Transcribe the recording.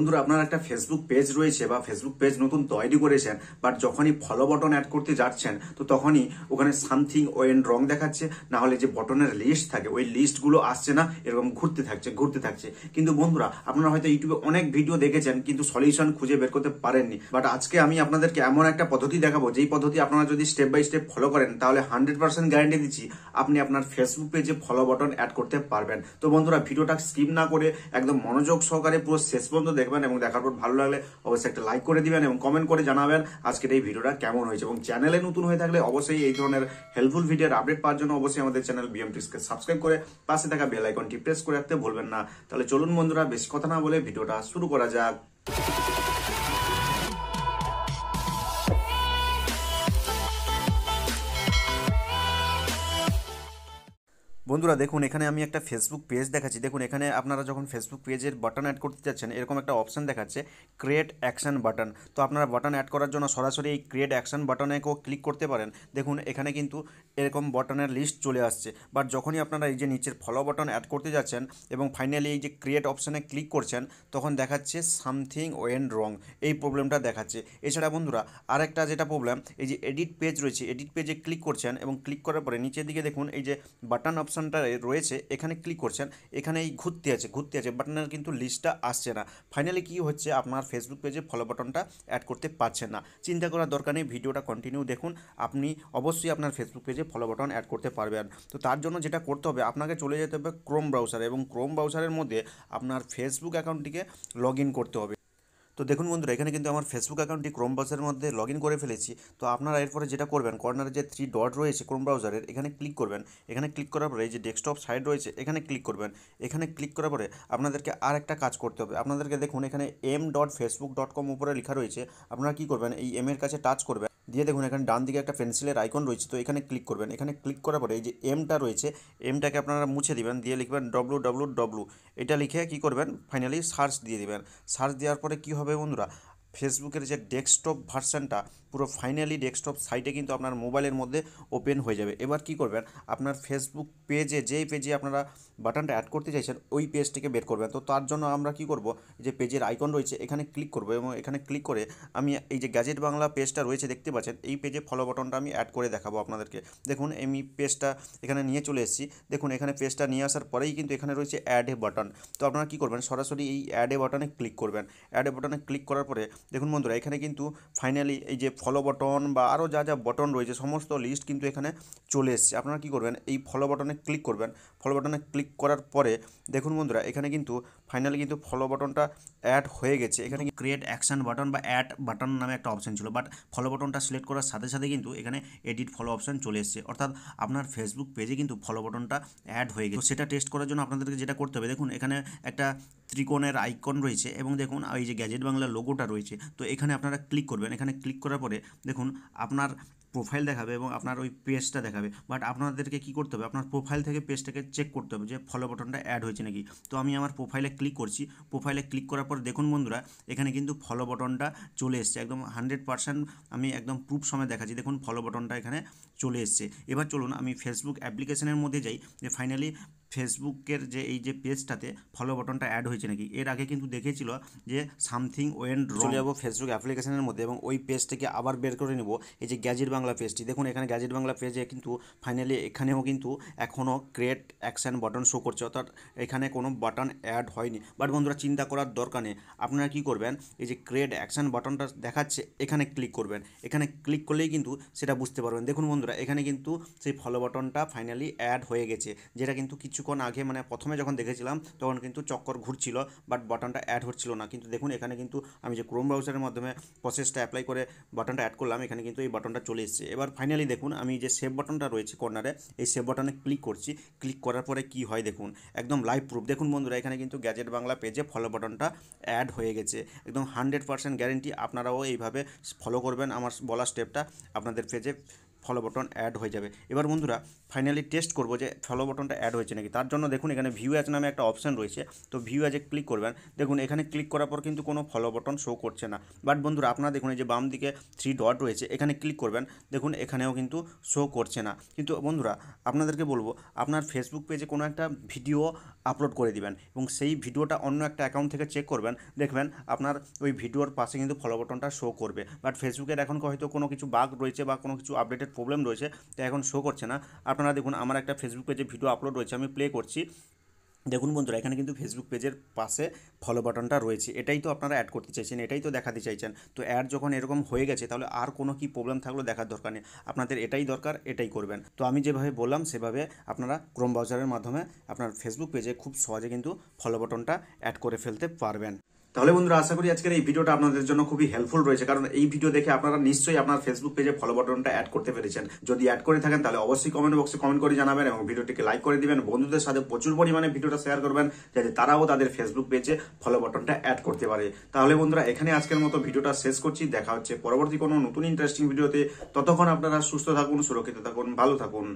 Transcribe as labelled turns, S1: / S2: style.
S1: বন্ধুরা আপনার একটা ফেসবুক পেজ রয়েছে বা ফেসবুক পেজ নতুন তৈরি করেছেন বাট যখনই ফলো বটন অ্যাড করতে যাচ্ছেন তো তখনই ওখানে সামথিং ও এন রং দেখাচ্ছে না হলে যে বটনের লিস্ট থাকে ওই লিস্টগুলো আসছে না এরকম ঘুরতে থাকছে ঘুরতে থাকছে কিন্তু বন্ধুরা আপনারা হয়তো ইউটিউবে অনেক ভিডিও দেখেছেন কিন্তু সলিউশন খুঁজে বের করতে পারেননি বাট আজকে আমি আপনাদেরকে এমন একটা পদ্ধতি দেখাবো যেই পদ্ধতি আপনারা যদি স্টেপ বাই স্টেপ ফলো করেন তাহলে হান্ড্রেড পার্সেন্ট গ্যারান্টি দিচ্ছি আপনি আপনার ফেসবুক পেজে ফলো বটন অ্যাড করতে পারবেন তো বন্ধুরা ভিডিওটা স্কিপ না করে একদম মনোযোগ সহকারে পুরো শেষ পর্যন্ত দেখবেন দেখবেন এবং দেখার পর ভালো লাগলে অবশ্যই একটা লাইক করে দিবেন এবং কমেন্ট করে জানাবেন আজকের এই ভিডিওটা কেমন হয়েছে এবং চ্যানেলে নতুন হয়ে থাকলে অবশ্যই এই ধরনের হেল্পফুল ভিডিওর আপডেট পাওয়ার জন্য অবশ্যই আমাদের চ্যানেল বিএমটিসকে সাবস্ক্রাইব করে পাশে থাকা বেল আইকনটি প্রেস করে রাখতে ভুলবেন না তাহলে চলুন বন্ধুরা বেশি কথা না বলে ভিডিওটা শুরু করা যাক বন্ধুরা দেখুন এখানে আমি একটা ফেসবুক পেজ দেখাচ্ছি দেখুন এখানে আপনারা যখন ফেসবুক পেজের বাটন অ্যাড করতে চাচ্ছেন এরকম একটা অপশান দেখাচ্ছে ক্রিয়েট অ্যাকশান বাটন তো আপনারা বাটন অ্যাড করার জন্য সরাসরি এই ক্রিয়েট অ্যাকশান বাটনেকেও ক্লিক করতে পারেন দেখুন এখানে কিন্তু এরকম বাটনের লিস্ট চলে আসছে বাট যখনই আপনারা এই যে নিচের ফলো বাটন অ্যাড করতে যাচ্ছেন এবং ফাইনালি এই যে ক্রিয়েট অপশানে ক্লিক করছেন তখন দেখাচ্ছে সামথিং ওয়েন রং এই প্রবলেমটা দেখাচ্ছে এছাড়া বন্ধুরা আরেকটা যেটা প্রবলেম এই যে এডিট পেজ রয়েছে এডিট পেজে ক্লিক করছেন এবং ক্লিক করার পরে নিচের দিকে দেখুন এই যে বাটন অপশান অপশানটা রয়েছে এখানে ক্লিক করছেন এখানে এই ঘুরতে আছে ঘুরতে আছে বাটনের কিন্তু লিস্টটা আসছে না ফাইনালি কি হচ্ছে আপনার ফেসবুক পেজে ফলো বাটনটা অ্যাড করতে পারছেন না চিন্তা করার দরকার নেই ভিডিওটা কন্টিনিউ দেখুন আপনি অবশ্যই আপনার ফেসবুক পেজে ফলো বাটন অ্যাড করতে পারবেন তো তার জন্য যেটা করতে হবে আপনাকে চলে যেতে হবে ক্রোম ব্রাউজার এবং ক্রোম ব্রাউজারের মধ্যে আপনার ফেসবুক অ্যাকাউন্টটিকে লগ করতে হবে তো দেখুন বন্ধুরা এখানে কিন্তু আমার ফেসবুক অ্যাকাউন্টটি ক্রোম ব্রাউজারের মধ্যে লগ করে ফেলেছি তো আপনারা এরপরে যেটা করবেন কর্নারে যে থ্রি ডট রয়েছে ক্রোম ব্রাউজারের এখানে ক্লিক করবেন এখানে ক্লিক করার পরে যে ডেস্কটপ সাইড রয়েছে এখানে ক্লিক করবেন এখানে ক্লিক করার পরে আপনাদেরকে আর একটা কাজ করতে হবে আপনাদেরকে দেখুন এখানে M dot Facebook dot com উপরে লেখা রয়েছে আপনারা কী করবেন এই এমের কাছে টাচ করবেন দিয়ে দেখুন এখানে ডান দিকে একটা পেন্সিলের আইকন রয়েছে তো এখানে ক্লিক করবেন এখানে ক্লিক করার পরে এই যে এমটা রয়েছে এমটাকে আপনারা মুছে দিবেন দিয়ে লিখবেন ডব্লু ডব্লু ডব্লু এটা লিখে কি করবেন ফাইনালি সার্চ দিয়ে দিবেন সার্চ দেওয়ার পরে কি হবে বন্ধুরা ফেসবুকের যে ডেস্কটপ ভার্সানটা পুরো ফাইনালি ডেস্কটপ সাইটে কিন্তু আপনার মোবাইলের মধ্যে ওপেন হয়ে যাবে এবার কি করবেন আপনার ফেসবুক পেজে যেই পেজে আপনারা বাটনটা অ্যাড করতে চাইছেন ওই পেজটিকে বের করবেন তো তার জন্য আমরা কি করব যে পেজের আইকন রয়েছে এখানে ক্লিক করব এবং এখানে ক্লিক করে আমি এই যে গ্যাজেট বাংলা পেজটা রয়েছে দেখতে পাচ্ছেন এই পেজে ফলো বাটনটা আমি অ্যাড করে দেখাবো আপনাদেরকে দেখুন আমি পেজটা এখানে নিয়ে চলে এসেছি দেখুন এখানে পেজটা নিয়ে আসার পরেই কিন্তু এখানে রয়েছে অ্যাড এ বাটন তো আপনারা কি করবেন সরাসরি এই অ্যাড এ বাটনে ক্লিক করবেন অ্যাড এ বাটনে ক্লিক করার পরে দেখুন বন্ধুরা এখানে কিন্তু ফাইনালি এই যে ফলো বটন বা আরও যা যা বটন রয়েছে সমস্ত লিস্ট কিন্তু এখানে চলে এসছে আপনারা কী করবেন এই ফলো বটনে ক্লিক করবেন ফলো বটনে ক্লিক করার পরে দেখুন বন্ধুরা এখানে কিন্তু ফাইনালি কিন্তু ফলো বটনটা অ্যাড হয়ে গেছে এখানে ক্রিয়েট অ্যাকশান বাটন বা অ্যাড বাটন নামে একটা অপশান ছিল বাট ফলো বটনটা সিলেক্ট করার সাথে সাথে কিন্তু এখানে এডিট ফলো অপশান চলে এসছে অর্থাৎ আপনার ফেসবুক পেজে কিন্তু ফলো বটনটা অ্যাড হয়ে গেছে সেটা টেস্ট করার জন্য আপনাদেরকে যেটা করতে হবে দেখুন এখানে একটা ত্রিকোণের আইকন রয়েছে এবং দেখুন এই যে গ্যাজেট বাংলা লোগোটা রয়েছে দিচ্ছে তো এখানে আপনারা ক্লিক করবেন এখানে ক্লিক করার পরে দেখুন আপনার প্রোফাইল দেখাবে এবং আপনার ওই পেজটা দেখাবে বাট আপনাদেরকে কি করতে হবে আপনার প্রোফাইল থেকে পেজটাকে চেক করতে হবে যে ফলো বাটনটা অ্যাড হয়েছে নাকি তো আমি আমার প্রোফাইলে ক্লিক করছি প্রোফাইলে ক্লিক করার পর দেখুন বন্ধুরা এখানে কিন্তু ফলো বাটনটা চলে এসছে একদম হান্ড্রেড পার্সেন্ট আমি একদম প্রুফ সময় দেখাচ্ছি দেখুন ফলো বাটনটা এখানে চলে এসছে এবার চলুন আমি ফেসবুক অ্যাপ্লিকেশনের মধ্যে যাই যে ফাইনালি ফেসবুকের যে এই যে পেজটাতে ফলো বাটনটা অ্যাড হয়েছে নাকি এর আগে কিন্তু দেখেছিল যে সামথিং ওয়েন চলে যাবো ফেসবুক অ্যাপ্লিকেশনের মধ্যে এবং ওই পেজটাকে আবার বের করে নেব এই যে গ্যাজেট বাংলা পেজটি দেখুন এখানে গ্যাজেট বাংলা পেজে কিন্তু ফাইনালি এখানেও কিন্তু এখনও ক্রিয়েট অ্যাকশান বাটন শো করছে অর্থাৎ এখানে কোনো বাটন অ্যাড হয়নি বাট বন্ধুরা চিন্তা করার দরকার নেই আপনারা কী করবেন এই যে ক্রিয়েট অ্যাকশান বাটনটা দেখাচ্ছে এখানে ক্লিক করবেন এখানে ক্লিক করলেই কিন্তু সেটা বুঝতে পারবেন দেখুন বন্ধুরা এখানে কিন্তু সেই ফলো বাটনটা ফাইনালি অ্যাড হয়ে গেছে যেটা কিন্তু কিছু কিছুক্ষণ আগে মানে প্রথমে যখন দেখেছিলাম তখন কিন্তু চক্কর ঘুরছিল বাট বাটনটা অ্যাড হচ্ছিল না কিন্তু দেখুন এখানে কিন্তু আমি যে ক্রোম ব্রাউজারের মাধ্যমে প্রসেসটা অ্যাপ্লাই করে বাটনটা অ্যাড করলাম এখানে কিন্তু এই বাটনটা চলে এসেছে এবার ফাইনালি দেখুন আমি যে সেভ বাটনটা রয়েছে কর্নারে এই সেভ বাটনে ক্লিক করছি ক্লিক করার পরে কি হয় দেখুন একদম লাইভ প্রুফ দেখুন বন্ধুরা এখানে কিন্তু গ্যাজেট বাংলা পেজে ফলো বাটনটা অ্যাড হয়ে গেছে একদম হান্ড্রেড পার্সেন্ট গ্যারেন্টি আপনারাও এইভাবে ফলো করবেন আমার বলা স্টেপটা আপনাদের পেজে ফলো বটন অ্যাড হয়ে যাবে এবার বন্ধুরা ফাইনালি টেস্ট করবো যে ফলো বটনটা অ্যাড হয়েছে নাকি তার জন্য দেখুন এখানে ভিউ অ্যাজ নামে একটা অপশান রয়েছে তো ভিউ অ্যাজে ক্লিক করবেন দেখুন এখানে ক্লিক করার পর কিন্তু কোনো ফলো বটন শো করছে না বাট বন্ধুরা আপনারা দেখুন এই যে বাম দিকে থ্রি ডট রয়েছে এখানে ক্লিক করবেন দেখুন এখানেও কিন্তু শো করছে না কিন্তু বন্ধুরা আপনাদেরকে বলবো আপনার ফেসবুক পেজে কোনো একটা ভিডিও আপলোড করে দিবেন এবং সেই ভিডিওটা অন্য একটা অ্যাকাউন্ট থেকে চেক করবেন দেখবেন আপনার ওই ভিডিওর পাশে কিন্তু ফলো বটনটা শো করবে বাট ফেসবুকের এখন হয়তো কোনো কিছু বাগ রয়েছে বা কোনো কিছু আপডেটেড ইন্টারনেট প্রবলেম রয়েছে তাই এখন শো করছে না আপনারা দেখুন আমার একটা ফেসবুক পেজে ভিডিও আপলোড রয়েছে আমি প্লে করছি দেখুন বন্ধুরা এখানে কিন্তু ফেসবুক পেজের পাশে ফলো বাটনটা রয়েছে এটাই তো আপনারা অ্যাড করতে চাইছেন এটাই তো দেখাতে চাইছেন তো অ্যাড যখন এরকম হয়ে গেছে তাহলে আর কোনো কি প্রবলেম থাকলো দেখার দরকার নেই আপনাদের এটাই দরকার এটাই করবেন তো আমি যেভাবে বললাম সেভাবে আপনারা ক্রোম ব্রাউজারের মাধ্যমে আপনার ফেসবুক পেজে খুব সহজে কিন্তু ফলো বাটনটা অ্যাড করে ফেলতে পারবেন তাহলে বন্ধুরা আশা করি আজকের এই ভিডিওটা আপনাদের জন্য খুবই হেল্পফুল রয়েছে কারণ এই ভিডিও দেখে আপনারা নিশ্চয়ই আপনার ফেসবুক পেজে ফলো বটনটা অ্যাড করতে পেরেছেন যদি অ্যাড করে থাকেন তাহলে অবশ্যই কমেন্ট বক্সে কমেন্ট করে জানাবেন এবং ভিডিওটিকে লাইক করে দিবেন বন্ধুদের সাথে প্রচুর পরিমাণে ভিডিওটা শেয়ার করবেন যাতে তারাও তাদের ফেসবুক পেজে ফলো বটনটা অ্যাড করতে পারে তাহলে বন্ধুরা এখানে আজকের মতো ভিডিওটা শেষ করছি দেখা হচ্ছে পরবর্তী কোনো নতুন ইন্টারেস্টিং ভিডিওতে ততক্ষণ আপনারা সুস্থ থাকুন সুরক্ষিত থাকুন ভালো থাকুন